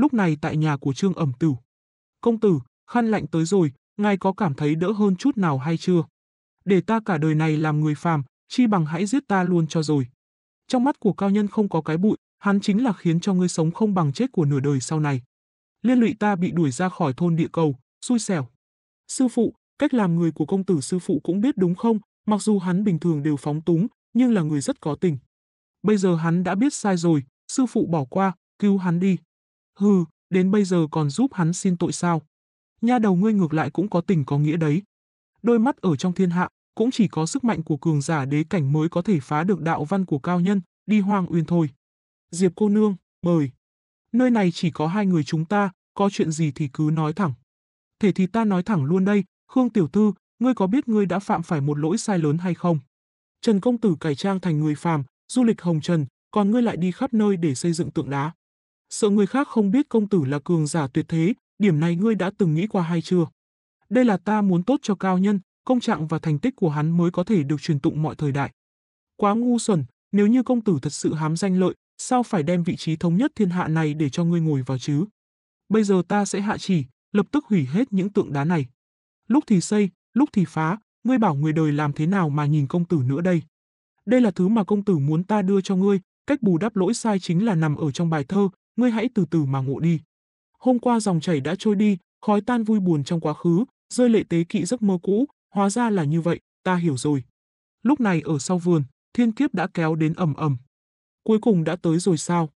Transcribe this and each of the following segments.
lúc này tại nhà của Trương Ẩm Tử. Công tử, khăn lạnh tới rồi, ngài có cảm thấy đỡ hơn chút nào hay chưa? Để ta cả đời này làm người phàm, chi bằng hãy giết ta luôn cho rồi. Trong mắt của cao nhân không có cái bụi, hắn chính là khiến cho ngươi sống không bằng chết của nửa đời sau này. Liên lụy ta bị đuổi ra khỏi thôn địa cầu, xui xẻo. Sư phụ, cách làm người của công tử sư phụ cũng biết đúng không, mặc dù hắn bình thường đều phóng túng, nhưng là người rất có tình. Bây giờ hắn đã biết sai rồi, sư phụ bỏ qua, cứu hắn đi. Hừ, đến bây giờ còn giúp hắn xin tội sao? Nha đầu ngươi ngược lại cũng có tình có nghĩa đấy. Đôi mắt ở trong thiên hạ, cũng chỉ có sức mạnh của cường giả đế cảnh mới có thể phá được đạo văn của cao nhân, đi hoang uyên thôi. Diệp cô nương, mời. Nơi này chỉ có hai người chúng ta, có chuyện gì thì cứ nói thẳng. thế thì ta nói thẳng luôn đây, Khương tiểu thư, ngươi có biết ngươi đã phạm phải một lỗi sai lớn hay không? Trần công tử cải trang thành người phàm, du lịch hồng trần, còn ngươi lại đi khắp nơi để xây dựng tượng đá. Sợ người khác không biết công tử là cường giả tuyệt thế, điểm này ngươi đã từng nghĩ qua hay chưa? Đây là ta muốn tốt cho cao nhân, công trạng và thành tích của hắn mới có thể được truyền tụng mọi thời đại. Quá ngu xuẩn, nếu như công tử thật sự hám danh lợi, sao phải đem vị trí thống nhất thiên hạ này để cho ngươi ngồi vào chứ? Bây giờ ta sẽ hạ chỉ, lập tức hủy hết những tượng đá này. Lúc thì xây, lúc thì phá, ngươi bảo người đời làm thế nào mà nhìn công tử nữa đây? Đây là thứ mà công tử muốn ta đưa cho ngươi, cách bù đắp lỗi sai chính là nằm ở trong bài thơ, ngươi hãy từ từ mà ngộ đi. Hôm qua dòng chảy đã trôi đi, khói tan vui buồn trong quá khứ, rơi lệ tế kỵ giấc mơ cũ, hóa ra là như vậy, ta hiểu rồi. Lúc này ở sau vườn, thiên kiếp đã kéo đến ầm ầm. Cuối cùng đã tới rồi sao?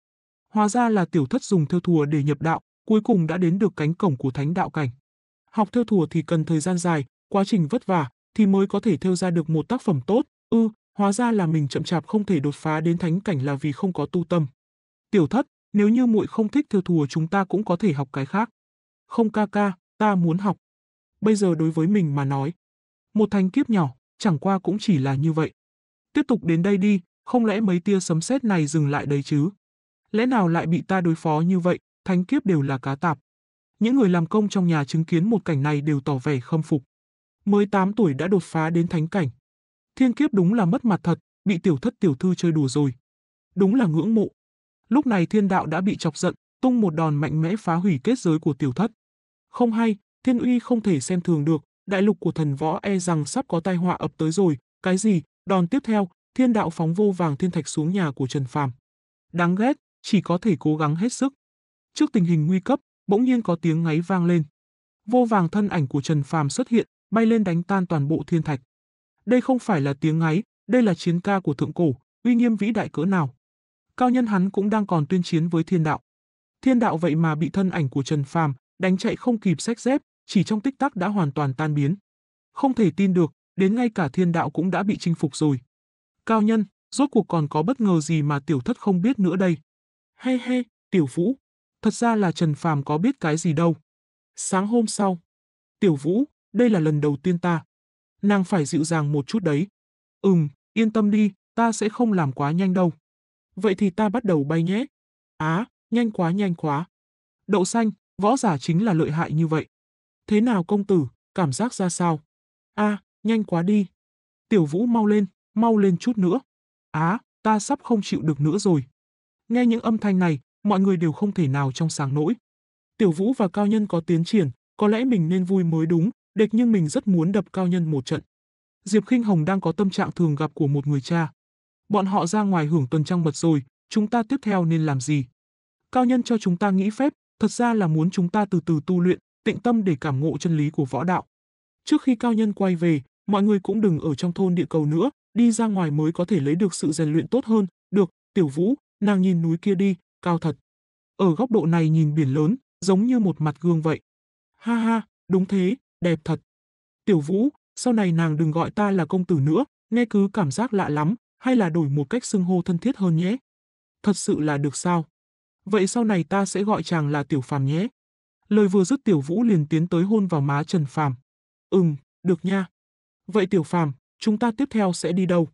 Hóa ra là tiểu thất dùng theo thùa để nhập đạo, cuối cùng đã đến được cánh cổng của thánh đạo cảnh. Học theo thùa thì cần thời gian dài, quá trình vất vả, thì mới có thể theo ra được một tác phẩm tốt, ư, ừ, hóa ra là mình chậm chạp không thể đột phá đến thánh cảnh là vì không có tu tâm. Tiểu thất, nếu như muội không thích theo thùa chúng ta cũng có thể học cái khác. Không ca ca, ta muốn học. Bây giờ đối với mình mà nói, một thành kiếp nhỏ, chẳng qua cũng chỉ là như vậy. Tiếp tục đến đây đi, không lẽ mấy tia sấm sét này dừng lại đấy chứ? Lẽ nào lại bị ta đối phó như vậy, thánh kiếp đều là cá tạp. Những người làm công trong nhà chứng kiến một cảnh này đều tỏ vẻ khâm phục. Mới 8 tuổi đã đột phá đến thánh cảnh. Thiên kiếp đúng là mất mặt thật, bị tiểu thất tiểu thư chơi đùa rồi. Đúng là ngưỡng mộ. Lúc này thiên đạo đã bị chọc giận, tung một đòn mạnh mẽ phá hủy kết giới của tiểu thất. Không hay, thiên uy không thể xem thường được, đại lục của thần võ e rằng sắp có tai họa ập tới rồi, cái gì, đòn tiếp theo, thiên đạo phóng vô vàng thiên thạch xuống nhà của Trần Phàm. Đáng ghét, chỉ có thể cố gắng hết sức. Trước tình hình nguy cấp, bỗng nhiên có tiếng ngáy vang lên. Vô vàng thân ảnh của Trần Phàm xuất hiện, bay lên đánh tan toàn bộ thiên thạch. Đây không phải là tiếng ngáy, đây là chiến ca của thượng cổ, uy nghiêm vĩ đại cỡ nào cao nhân hắn cũng đang còn tuyên chiến với thiên đạo. Thiên đạo vậy mà bị thân ảnh của Trần Phàm đánh chạy không kịp sách dép, chỉ trong tích tắc đã hoàn toàn tan biến. Không thể tin được, đến ngay cả thiên đạo cũng đã bị chinh phục rồi. Cao nhân, rốt cuộc còn có bất ngờ gì mà tiểu thất không biết nữa đây. He he, tiểu vũ, thật ra là Trần Phàm có biết cái gì đâu. Sáng hôm sau, tiểu vũ, đây là lần đầu tiên ta. Nàng phải dịu dàng một chút đấy. Ừm, yên tâm đi, ta sẽ không làm quá nhanh đâu. Vậy thì ta bắt đầu bay nhé. Á, nhanh quá nhanh quá. Đậu xanh, võ giả chính là lợi hại như vậy. Thế nào công tử, cảm giác ra sao? A, à, nhanh quá đi. Tiểu Vũ mau lên, mau lên chút nữa. Á, ta sắp không chịu được nữa rồi. Nghe những âm thanh này, mọi người đều không thể nào trong sáng nỗi. Tiểu Vũ và Cao Nhân có tiến triển, có lẽ mình nên vui mới đúng, địch nhưng mình rất muốn đập Cao Nhân một trận. Diệp Khinh Hồng đang có tâm trạng thường gặp của một người cha, Bọn họ ra ngoài hưởng tuần trăng mật rồi, chúng ta tiếp theo nên làm gì? Cao nhân cho chúng ta nghĩ phép, thật ra là muốn chúng ta từ từ tu luyện, tịnh tâm để cảm ngộ chân lý của võ đạo. Trước khi cao nhân quay về, mọi người cũng đừng ở trong thôn địa cầu nữa, đi ra ngoài mới có thể lấy được sự rèn luyện tốt hơn. Được, Tiểu Vũ, nàng nhìn núi kia đi, cao thật. Ở góc độ này nhìn biển lớn, giống như một mặt gương vậy. Ha ha, đúng thế, đẹp thật. Tiểu Vũ, sau này nàng đừng gọi ta là công tử nữa, nghe cứ cảm giác lạ lắm, hay là đổi một cách xưng hô thân thiết hơn nhé. Thật sự là được sao? Vậy sau này ta sẽ gọi chàng là Tiểu Phàm nhé. Lời vừa dứt Tiểu Vũ liền tiến tới hôn vào má Trần Phàm. Ừm, được nha. Vậy Tiểu Phàm, chúng ta tiếp theo sẽ đi đâu?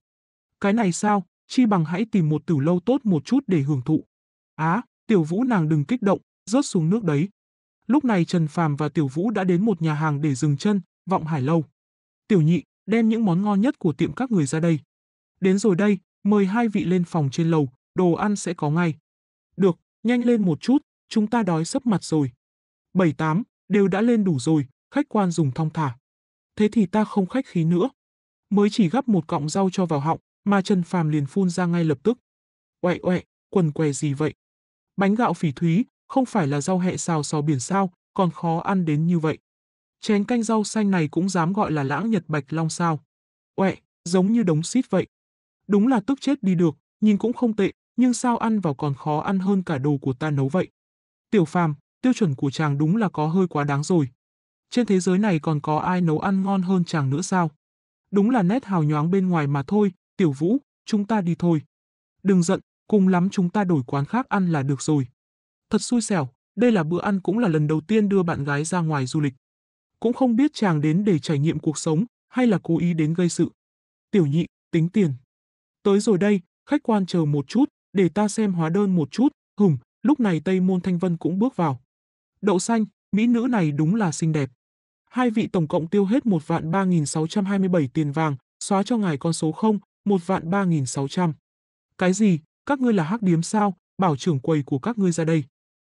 Cái này sao, chi bằng hãy tìm một tử lâu tốt một chút để hưởng thụ. Á, Tiểu Vũ nàng đừng kích động, rớt xuống nước đấy. Lúc này Trần Phàm và Tiểu Vũ đã đến một nhà hàng để dừng chân, Vọng Hải Lâu. Tiểu nhị, đem những món ngon nhất của tiệm các người ra đây. Đến rồi đây, mời hai vị lên phòng trên lầu, đồ ăn sẽ có ngay. Được, nhanh lên một chút, chúng ta đói sấp mặt rồi. Bảy tám, đều đã lên đủ rồi, khách quan dùng thong thả. Thế thì ta không khách khí nữa. Mới chỉ gắp một cọng rau cho vào họng, mà Trần Phàm liền phun ra ngay lập tức. Oẹ oẹ, quần què gì vậy? Bánh gạo phỉ thúy, không phải là rau hẹ xào sò biển sao, còn khó ăn đến như vậy. Chén canh rau xanh này cũng dám gọi là lãng nhật bạch long sao. Oẹ, giống như đống xít vậy. Đúng là tức chết đi được, nhìn cũng không tệ, nhưng sao ăn vào còn khó ăn hơn cả đồ của ta nấu vậy. Tiểu phàm, tiêu chuẩn của chàng đúng là có hơi quá đáng rồi. Trên thế giới này còn có ai nấu ăn ngon hơn chàng nữa sao? Đúng là nét hào nhoáng bên ngoài mà thôi, tiểu vũ, chúng ta đi thôi. Đừng giận, cùng lắm chúng ta đổi quán khác ăn là được rồi. Thật xui xẻo, đây là bữa ăn cũng là lần đầu tiên đưa bạn gái ra ngoài du lịch. Cũng không biết chàng đến để trải nghiệm cuộc sống hay là cố ý đến gây sự. Tiểu nhị, tính tiền. Tới rồi đây, khách quan chờ một chút, để ta xem hóa đơn một chút, hùng, lúc này Tây Môn Thanh Vân cũng bước vào. Đậu xanh, mỹ nữ này đúng là xinh đẹp. Hai vị tổng cộng tiêu hết 1 vạn 3.627 tiền vàng, xóa cho ngài con số 0, 1 vạn 3.600. Cái gì, các ngươi là hắc điếm sao, bảo trưởng quầy của các ngươi ra đây.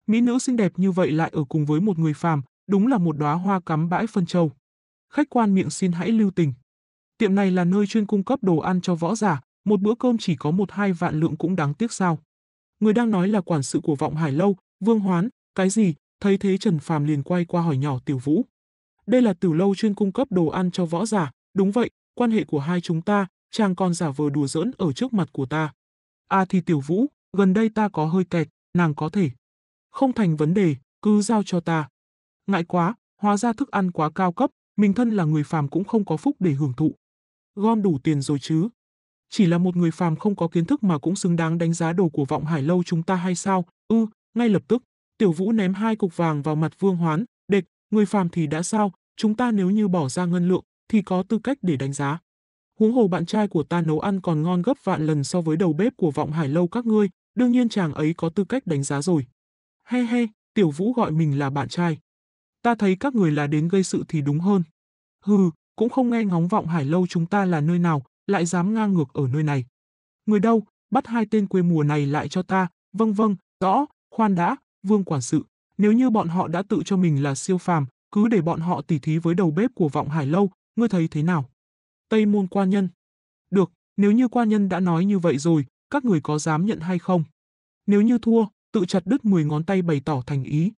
Mỹ nữ xinh đẹp như vậy lại ở cùng với một người phàm, đúng là một đóa hoa cắm bãi phân châu. Khách quan miệng xin hãy lưu tình. Tiệm này là nơi chuyên cung cấp đồ ăn cho võ giả, một bữa cơm chỉ có một hai vạn lượng cũng đáng tiếc sao. Người đang nói là quản sự của vọng hải lâu, Vương Hoán, cái gì, thấy thế Trần Phàm liền quay qua hỏi nhỏ Tiểu Vũ. Đây là tiểu lâu chuyên cung cấp đồ ăn cho võ giả, đúng vậy, quan hệ của hai chúng ta, chàng còn giả vờ đùa giỡn ở trước mặt của ta. À thì Tiểu Vũ, gần đây ta có hơi kẹt, nàng có thể. Không thành vấn đề, cứ giao cho ta. Ngại quá, hóa ra thức ăn quá cao cấp, mình thân là người phàm cũng không có phúc để hưởng thụ. Gom đủ tiền rồi chứ, chỉ là một người phàm không có kiến thức mà cũng xứng đáng đánh giá đồ của vọng hải lâu chúng ta hay sao? Ư, ừ, ngay lập tức, Tiểu Vũ ném hai cục vàng vào mặt Vương Hoán, địch, người phàm thì đã sao, chúng ta nếu như bỏ ra ngân lượng, thì có tư cách để đánh giá. Huống hồ bạn trai của ta nấu ăn còn ngon gấp vạn lần so với đầu bếp của vọng hải lâu các ngươi, đương nhiên chàng ấy có tư cách đánh giá rồi. He he, Tiểu Vũ gọi mình là bạn trai. Ta thấy các người là đến gây sự thì đúng hơn. Hừ, cũng không nghe ngóng vọng hải lâu chúng ta là nơi nào, lại dám ngang ngược ở nơi này. Người đâu, bắt hai tên quê mùa này lại cho ta, vâng vâng, rõ, khoan đã, vương quản sự, nếu như bọn họ đã tự cho mình là siêu phàm, cứ để bọn họ tỉ thí với đầu bếp của vọng hải lâu, ngươi thấy thế nào? Tây môn quan nhân. Được, nếu như quan nhân đã nói như vậy rồi, các người có dám nhận hay không? Nếu như thua, tự chặt đứt 10 ngón tay bày tỏ thành ý.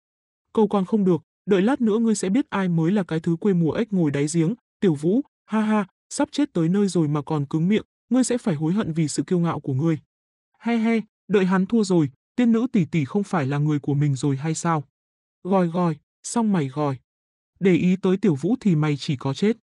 Câu còn không được, đợi lát nữa ngươi sẽ biết ai mới là cái thứ quê mùa ếch ngồi đáy giếng, tiểu vũ, ha ha, sắp chết tới nơi rồi mà còn cứng miệng, ngươi sẽ phải hối hận vì sự kiêu ngạo của ngươi. He he, đợi hắn thua rồi, tiên nữ tỷ tỷ không phải là người của mình rồi hay sao? Gòi gòi, xong mày gòi. Để ý tới tiểu vũ thì mày chỉ có chết.